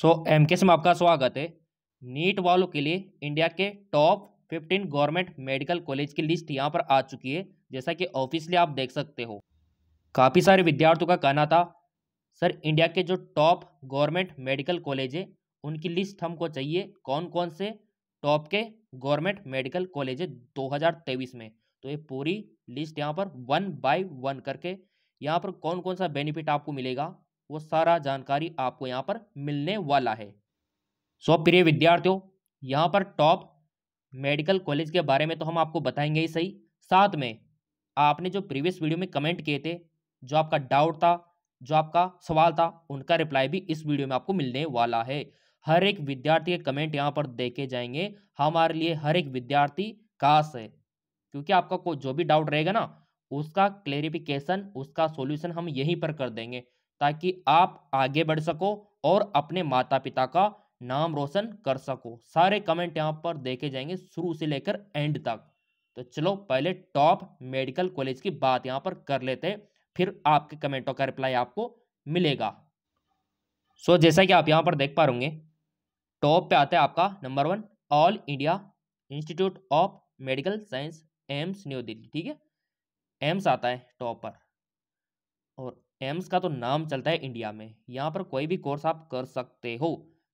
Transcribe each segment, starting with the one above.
सो M के में आपका स्वागत है नीट वालों के लिए इंडिया के top fifteen government medical college की लिस्ट यहाँ पर आ चुकी है जैसा कि ऑफिसली आप देख सकते हो काफ़ी सारे विद्यार्थियों का कहना था सर इंडिया के जो टॉप गवर्नमेंट मेडिकल कॉलेज है उनकी लिस्ट हमको चाहिए कौन कौन से टॉप के गवर्नमेंट मेडिकल कॉलेज है 2023 में तो ये पूरी लिस्ट यहाँ पर वन बाई वन करके यहाँ पर कौन कौन सा बेनिफिट आपको मिलेगा वो सारा जानकारी आपको यहाँ पर मिलने वाला है सो प्रिय विद्यार्थियों यहाँ पर टॉप मेडिकल कॉलेज के बारे में तो हम आपको बताएंगे ही सही साथ में आपने जो प्रीवियस वीडियो में कमेंट किए थे जो आपका डाउट था जो आपका सवाल था उनका रिप्लाई भी इस वीडियो में आपको मिलने वाला है हर एक विद्यार्थी के कमेंट यहाँ पर देखे जाएंगे हमारे लिए हर एक विद्यार्थी खास है क्योंकि आपका कोई जो भी डाउट रहेगा ना उसका क्लेरिफिकेशन उसका सॉल्यूशन हम यहीं पर कर देंगे ताकि आप आगे बढ़ सको और अपने माता पिता का नाम रोशन कर सको सारे कमेंट यहाँ पर देखे जाएंगे शुरू से लेकर एंड तक तो चलो पहले टॉप मेडिकल कॉलेज की बात यहाँ पर कर लेते हैं फिर आपके कमेंटों का रिप्लाई आपको मिलेगा सो so, जैसा कि आप यहाँ पर देख पा होंगे टॉप पे आता है आपका number one all India institute of medical science AIIMS new Delhi ठीक है एम्स आता है टॉप पर और एम्स का तो नाम चलता है इंडिया में यहाँ पर कोई भी कोर्स आप कर सकते हो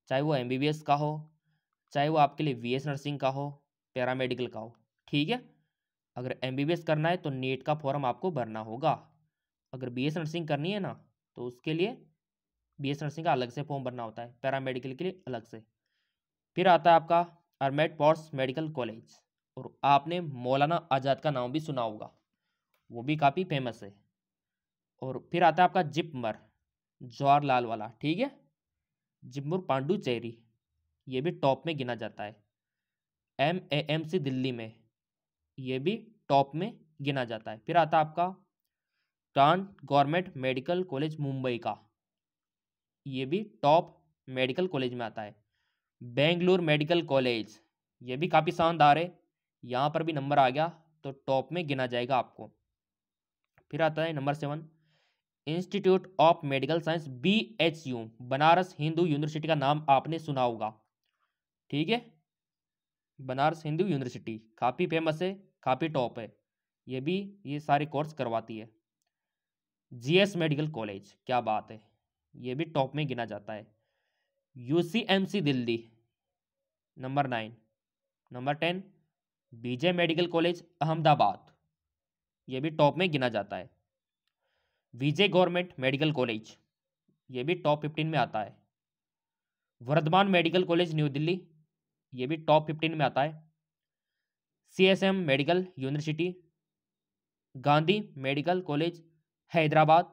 चाहे वो एम का हो चाहे वो आपके लिए वी नर्सिंग का हो पैरामेडिकल का हो ठीक है अगर एम करना है तो नेट का फॉर्म आपको भरना होगा अगर बी नर्सिंग करनी है ना तो उसके लिए बी नर्सिंग का अलग से फॉर्म भरना होता है पैरामेडिकल के लिए अलग से फिर आता है आपका अरमेट पॉर्स मेडिकल कॉलेज और आपने मौलाना आज़ाद का नाम भी सुना होगा वो भी काफ़ी फेमस है और फिर आता है आपका जिपमर लाल वाला ठीक है जिपमर पांडुचेरी ये भी टॉप में गिना जाता है M A M C Delhi में ये भी टॉप में गिना जाता है फिर आता है आपका टान गवर्नमेंट मेडिकल कॉलेज मुंबई का ये भी टॉप मेडिकल कॉलेज में आता है बेंगलोर मेडिकल कॉलेज ये भी काफ़ी शानदार है यहाँ पर भी नंबर आ गया तो टॉप में गिना जाएगा आपको फिर आता है number seven institute of medical science B H U Banaras Hindu university का नाम आपने सुना होगा ठीक है बनारस हिंदू यूनिवर्सिटी काफ़ी फेमस है काफ़ी टॉप है ये भी ये सारे कोर्स करवाती है जीएस मेडिकल कॉलेज क्या बात है ये भी टॉप में गिना जाता है UCMC Delhi number nine number ten BJ medical college Ahmedabad ये भी टॉप में गिना जाता है विजय गवर्नमेंट मेडिकल कॉलेज ये भी टॉप फिफ्टीन में आता है Vardhman medical college new Delhi ये भी टॉप फिफ्टीन में आता है C S M medical university Gandhi medical college Hyderabad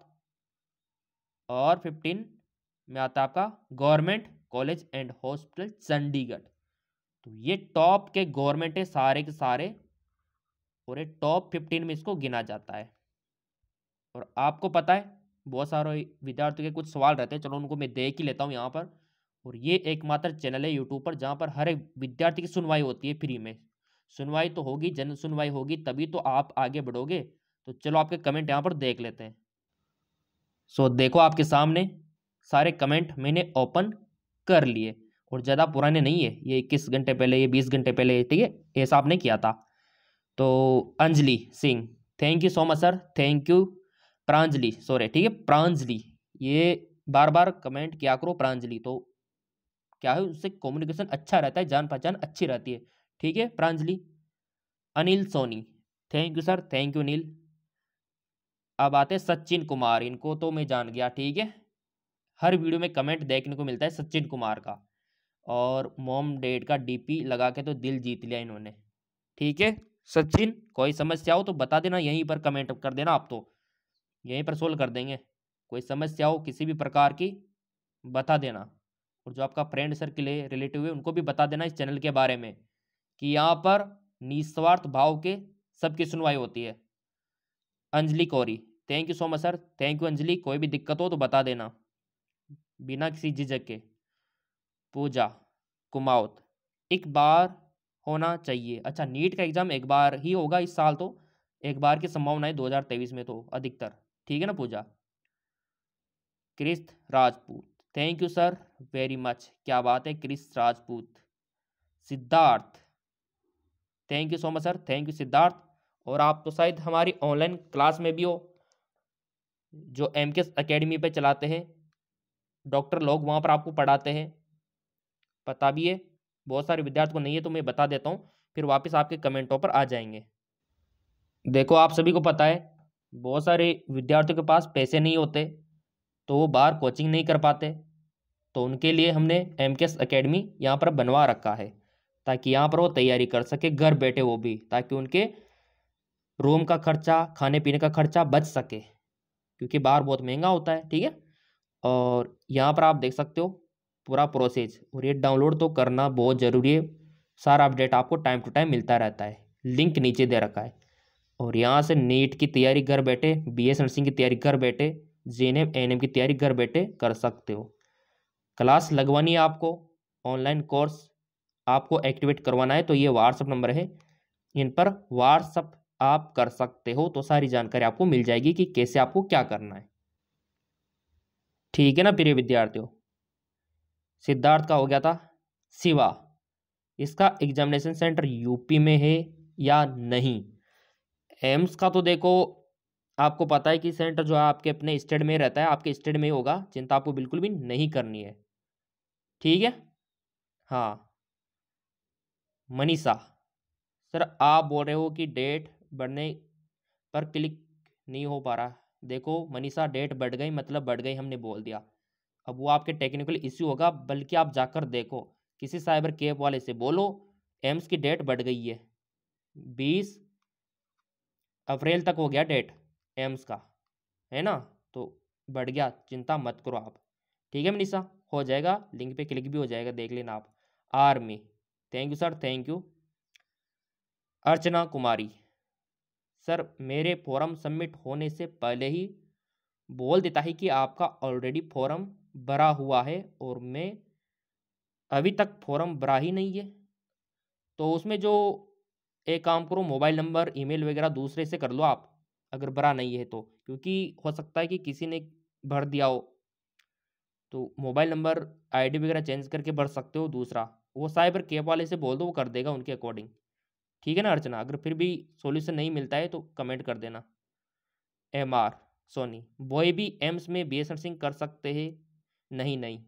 और फिफ्टीन में आता है आपका government college and hospital Chandigarh तो ये टॉप के गवर्नमेंट है सारे के सारे और ये टॉप फिफ्टीन में इसको गिना जाता है और आपको पता है बहुत सारे विद्यार्थियों के कुछ सवाल रहते हैं चलो उनको मैं देख ही लेता हूँ यहाँ पर और ये एकमात्र चैनल है यूट्यूब पर जहाँ पर हर एक विद्यार्थी की सुनवाई होती है फ्री में सुनवाई तो होगी जन सुनवाई होगी तभी तो आप आगे बढ़ोगे तो चलो आपके कमेंट यहाँ पर देख लेते हैं सो देखो आपके सामने सारे कमेंट मैंने ओपन कर लिए और ज़्यादा पुराने नहीं है ये इक्कीस घंटे पहले ये बीस घंटे पहले ठीक है ऐसा आपने किया था तो Anjali Singh thank you so much sir thank you Pranjali sorry ठीक है प्रांजलि ये बार बार कमेंट किया करो प्रांजलि तो क्या है उससे कम्युनिकेशन अच्छा रहता है जान पहचान अच्छी रहती है ठीक है Pranjali Anil Soni thank you sir thank you Anil अब आते हैं सचिन कुमार इनको तो मैं जान गया ठीक है हर वीडियो में कमेंट देखने को मिलता है सचिन कुमार का और मोम डेड का डीपी लगा के तो दिल जीत लिया इन्होंने ठीक है सचिन कोई समस्या हो तो बता देना यहीं पर कमेंट कर देना आप तो यहीं पर सोल्व कर देंगे कोई समस्या हो किसी भी प्रकार की बता देना और जो आपका फ्रेंड सर्किल है रिलेटिव है उनको भी बता देना इस चैनल के बारे में कि यहाँ पर निस्वार्थ भाव के सबकी सुनवाई होती है Anjali Kauri thank you so much sir thank you Anjali कोई भी दिक्कत हो तो बता देना बिना किसी झिझक के पूजा कुमाउत एक बार होना चाहिए अच्छा नीट का एग्ज़ाम एक बार ही होगा इस साल तो एक बार की संभावना है दो में तो अधिकतर ठीक है ना Puja Krist Rajput thank you sir very much क्या बात है Krist Rajput Siddharth thank you so much sir thank you Siddharth और आप तो शायद हमारी ऑनलाइन क्लास में भी हो जो एम के अकेडमी पर चलाते हैं डॉक्टर लोग वहाँ पर आपको पढ़ाते हैं पता भी है बहुत सारे विद्यार्थी को नहीं है तो मैं बता देता हूँ फिर वापस आपके कमेंटों पर आ जाएंगे देखो आप सभी को पता है बहुत सारे विद्यार्थियों के पास पैसे नहीं होते तो वो बाहर कोचिंग नहीं कर पाते तो उनके लिए हमने एम के एस अकेडमी यहाँ पर बनवा रखा है ताकि यहाँ पर वो तैयारी कर सके घर बैठे वो भी ताकि उनके रूम का खर्चा खाने पीने का खर्चा बच सके क्योंकि बाहर बहुत महंगा होता है ठीक है और यहाँ पर आप देख सकते हो पूरा प्रोसेस और ये डाउनलोड तो करना बहुत ज़रूरी है सारा अपडेट आपको टाइम टू टाइम मिलता रहता है लिंक नीचे दे रखा है और यहाँ से नीट की तैयारी घर बैठे बी एस नर्सिंग की तैयारी घर बैठे J N M N M की तैयारी घर बैठे कर सकते हो क्लास लगवानी है आपको ऑनलाइन कोर्स आपको एक्टिवेट करवाना है तो ये व्हाट्सअप नंबर है इन पर व्हाट्सअप आप कर सकते हो तो सारी जानकारी आपको मिल जाएगी कि कैसे आपको क्या करना है ठीक है ना प्रिय विद्यार्थियों सिद्धार्थ का हो गया था शिवा इसका एग्जामिनेशन सेंटर यूपी में है या नहीं एम्स का तो देखो आपको पता है कि सेंटर जो है आपके अपने स्टेट में रहता है आपके स्टेट में ही होगा चिंता आपको बिल्कुल भी नहीं करनी है ठीक है हाँ मनीषा सर आप बोल रहे हो कि डेट बढ़ने पर क्लिक नहीं हो पा रहा देखो मनीषा डेट बढ़ गई मतलब बढ़ गई हमने बोल दिया अब वो आपके टेक्निकल इश्यू होगा बल्कि आप जाकर देखो किसी साइबर कैब वाले से बोलो एम्स की डेट बढ़ गई है बीस अप्रैल तक हो गया डेट एम्स का है ना तो बढ़ गया चिंता मत करो आप ठीक है मनीषा हो जाएगा लिंक पे क्लिक भी हो जाएगा देख लेना आप army thank you sir thank you Archana Kumari sir मेरे फॉर्म सबमिट होने से पहले ही बोल देता है कि आपका ऑलरेडी फॉर्म भरा हुआ है और मैं अभी तक फॉर्म भरा ही नहीं है तो उसमें जो एक काम करो मोबाइल नंबर ईमेल वगैरह दूसरे से कर लो आप अगर भरा नहीं है तो क्योंकि हो सकता है कि किसी ने भर दिया हो तो मोबाइल नंबर आईडी वगैरह चेंज करके भर सकते हो दूसरा वो साइबर कैब वाले से बोल दो वो कर देगा उनके अकॉर्डिंग ठीक है ना अर्चना अगर फिर भी सोल्यूशन नहीं मिलता है तो कमेंट कर देना एम आर सोनी बॉय भी एम्स में बी एस नर्सिंग कर सकते हैं नहीं नहीं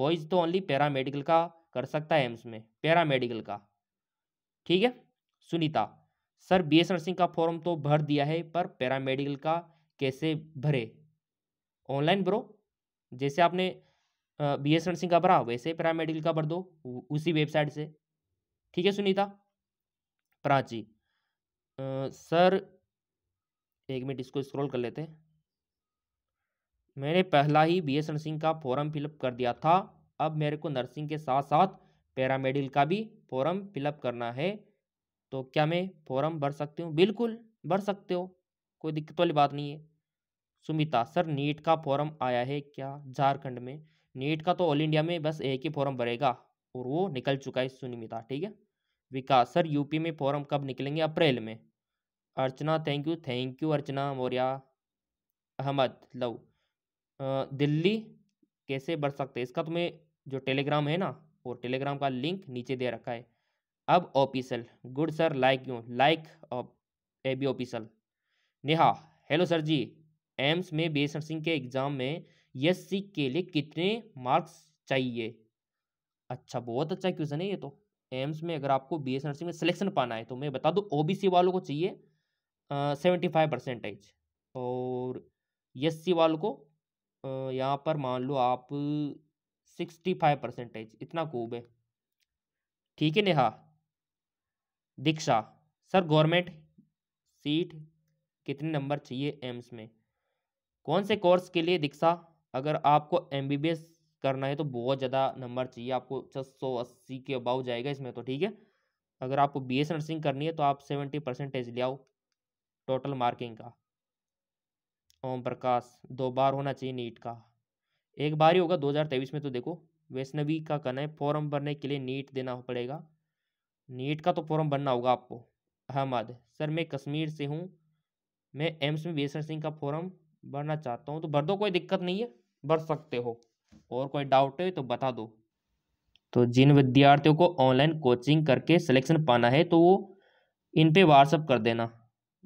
बॉयज़ तो ओनली मेडिकल का कर सकता है एम्स में मेडिकल का ठीक है Sunita sir B S nursing का फॉर्म तो भर दिया है पर पैरामेडिकल का कैसे भरे ऑनलाइन भरो जैसे आपने बी एस नर्सिंग का भरा वैसे पैरामेडिकल का भर दो उसी वेबसाइट से ठीक है सुनीता प्राची आ, सर एक मिनट इसको स्क्रॉल कर लेते हैं मैंने पहला ही बी एस नर्सिंग का फॉर्म फिलअप कर दिया था अब मेरे को नर्सिंग के साथ साथ पैरामेडिकल का भी फॉर्म फिलअप करना है तो क्या मैं फॉर्म भर सकती हूँ बिल्कुल भर सकते हो कोई दिक्कत वाली बात नहीं है सुमिता सर नीट का फॉर्म आया है क्या झारखंड में नीट का तो ऑल इंडिया में बस एक ही फॉर्म भरेगा और वो निकल चुका है सुनिमिता ठीक है विकास सर यूपी में फॉर्म कब निकलेंगे अप्रैल में Archana thank you thank you Archana Maurya Ahmad Luv Delhi कैसे भर सकते हैं इसका तुम्हें तो जो टेलीग्राम है ना और टेलीग्राम का लिंक नीचे दे रखा है अब official good sir like you like A B official Neha hello sir ji AIIMS में एस सिंह के एग्ज़ाम में यस सी के लिए कितने मार्क्स चाहिए अच्छा बहुत अच्छा क्वेश्चन है ये तो एम्स में अगर आपको बी एस नर्सिंग में सिलेक्शन पाना है तो मैं बता दूँ ओ बी सी वालों को चाहिए सेवेंटी फाइव परसेंटेज और एस सी वालों को यहाँ पर मान लो आप सिक्सटी फाइव परसेंटेज इतना खूब है ठीक है Neha Diksha sir government seat कितने नंबर चाहिए एम्स में कौन से कोर्स के लिए दीक्षा अगर आपको एम करना है तो बहुत ज़्यादा नंबर चाहिए आपको छः सौ अस्सी के अबाउ जाएगा इसमें तो ठीक है अगर आपको बी एस नर्सिंग करनी है तो आप सेवेंटी परसेंटेज ले आओ टोटल मार्किंग का ओम प्रकाश दो बार होना चाहिए नीट का एक बार ही होगा 2023 में तो देखो वैष्णवी का कहना है फॉर्म भरने के लिए नीट देना पड़ेगा नीट का तो फॉर्म भरना होगा आपको अहमद सर मैं कश्मीर से हूँ मैं एम्स में बेसन सिंह का फॉर्म भरना चाहता हूँ तो भर दो कोई दिक्कत नहीं है भर सकते हो और कोई डाउट है तो बता दो तो जिन विद्यार्थियों को ऑनलाइन कोचिंग करके सिलेक्शन पाना है तो वो इन पर व्हाट्सअप कर देना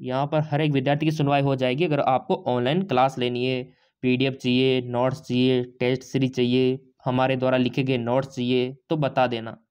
यहाँ पर हर एक विद्यार्थी की सुनवाई हो जाएगी अगर आपको ऑनलाइन क्लास लेनी है पीडीएफ चाहिए नोट्स चाहिए टेस्ट सीरीज चाहिए हमारे द्वारा लिखे गए नोट्स चाहिए तो बता देना